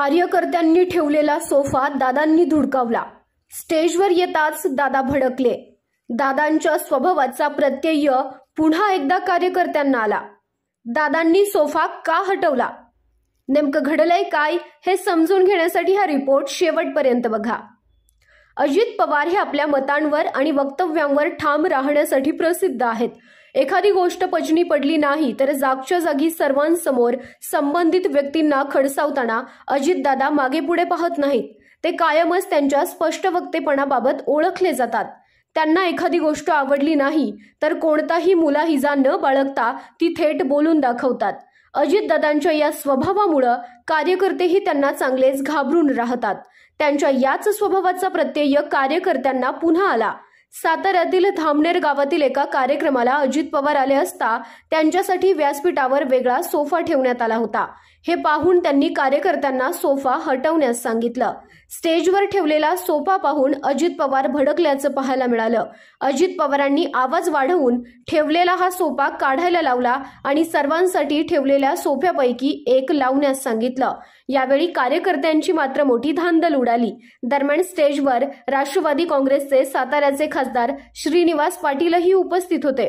कार्यकर्त्यांनी ठेवलेला सोफा दादांनी धुडकावला स्टेजवर येताच दादा भडकले दादांच्या स्वभावाचा प्रत्यय पुन्हा एकदा कार्यकर्त्यांना आला दादांनी सोफा का हटवला नेमकं घडलंय काय हे समजून घेण्यासाठी हा रिपोर्ट शेवटपर्यंत बघा अजित पवार हे आपल्या मतांवर आणि वक्तव्यांवर ठाम राहण्यासाठी प्रसिद्ध आहेत एखादी गोष्ट पचनी पडली नाही तर जागच्या जागी सर्वांसमोर संबंधित व्यक्तींना खडसावताना अजितदादा मागे पुढे पाहत नाहीत ते कायमच त्यांच्या स्पष्ट वक्तेपणाबाबत ओळखले जातात त्यांना एखादी गोष्ट आवडली नाही तर कोणताही मुला हिजा न बाळगता ती थेट बोलून दाखवतात अजितदादांच्या या स्वभावामुळं कार्यकर्तेही त्यांना चांगलेच घाबरून राहतात त्यांच्या याच स्वभावाचा प्रत्यय कार्यकर्त्यांना पुन्हा आला साताऱ्यातील धामनेर गावातील एका कार्यक्रमाला अजित पवार आले असता त्यांच्यासाठी व्यासपीठावर वेगळा सोफा ठेवण्यात आला होता हे पाहून त्यांनी कार्यकर्त्यांना सोफा हटवण्यास सांगितलं स्टेजवर ठेवलेला सोफा पाहून अजित पवार भडकल्याचं पाहायला मिळालं अजित पवारांनी आवाज वाढवून ठेवलेला हा सोफा काढायला लावला आणि सर्वांसाठी ठेवलेल्या सोफ्यापैकी एक लावण्यास सांगितलं यावेळी कार्यकर्त्यांची मात्र मोठी धांदल उडाली दरम्यान स्टेजवर राष्ट्रवादी काँग्रेसचे साताऱ्याचे खासदार श्रीनिवास पाटीलही उपस्थित होते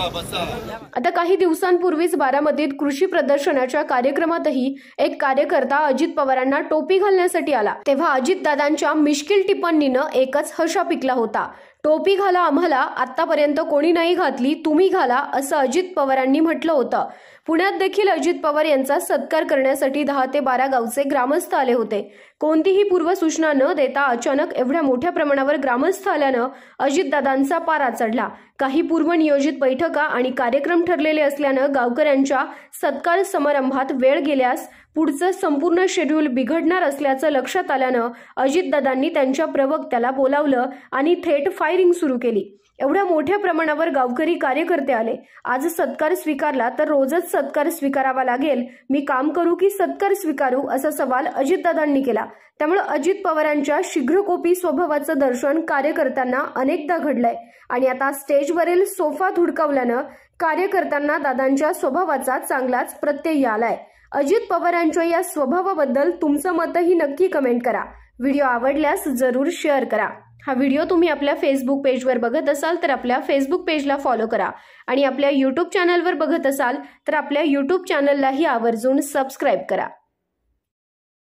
आता काही दिवसांपूर्वीच बारामतीत कृषी प्रदर्शनाच्या कार्यक्रमातही एक कार्यकर्ता अजित पवारांना टोपी घालण्यासाठी आला तेव्हा दादांच्या मिश्किल टिप्पणीनं एकच हशा पिकला होता टोपी घाला आम्हाला आतापर्यंत कोणी नाही घातली तुम्ही घाला असं अजित पवारांनी म्हटलं होतं पुण्यात देखील अजित पवार यांचा सत्कार करण्यासाठी दहा ते बारा गावचे ग्रामस्थ आले होते कोणतीही पूर्वसूचना न देता अचानक एवढ्या मोठ्या प्रमाणावर ग्रामस्थ आल्यानं अजितदादांचा पारा चढला काही पूर्वनियोजित बैठक बैठका आणि कार्यक्रम ठरलेले असल्यानं गावकऱ्यांच्या सत्कार समारंभात वेळ गेल्यास पुढचं संपूर्ण शेड्यूल बिघडणार असल्याचं लक्षात आल्यानं अजितदादांनी त्यांच्या प्रवक्त्याला बोलावलं आणि थेट फायरिंग सुरू केली एवढ्या मोठ्या प्रमाणावर गावकरी कार्यकर्ते आले आज सत्कार स्वीकारला तर रोजच सत्कार स्वीकारावा लागेल मी काम करू की सत्कार स्वीकारू असा सवाल अजितदादांनी केला त्यामुळे अजित पवारांच्या शीघ्रकोपी स्वभावाचं दर्शन कार्यकर्त्यांना अनेकदा घडलंय आणि आता स्टेजवरील सोफा धुडकावल्यानं कार्यकर्त्यांना दादांच्या स्वभावाचा चांगलाच प्रत्यय आलाय अजित पवारांच्या या स्वभावाबद्दल तुमचं मतही नक्की कमेंट करा व्हिडिओ आवडल्यास जरूर शेअर करा हा व्हिडिओ तुम्ही आपल्या फेसबुक पेजवर बघत असाल तर आपल्या फेसबुक पेजला फॉलो करा आणि आपल्या युट्यूब चॅनलवर बघत असाल तर आपल्या युट्यूब चॅनललाही आवर्जून सबस्क्राईब करा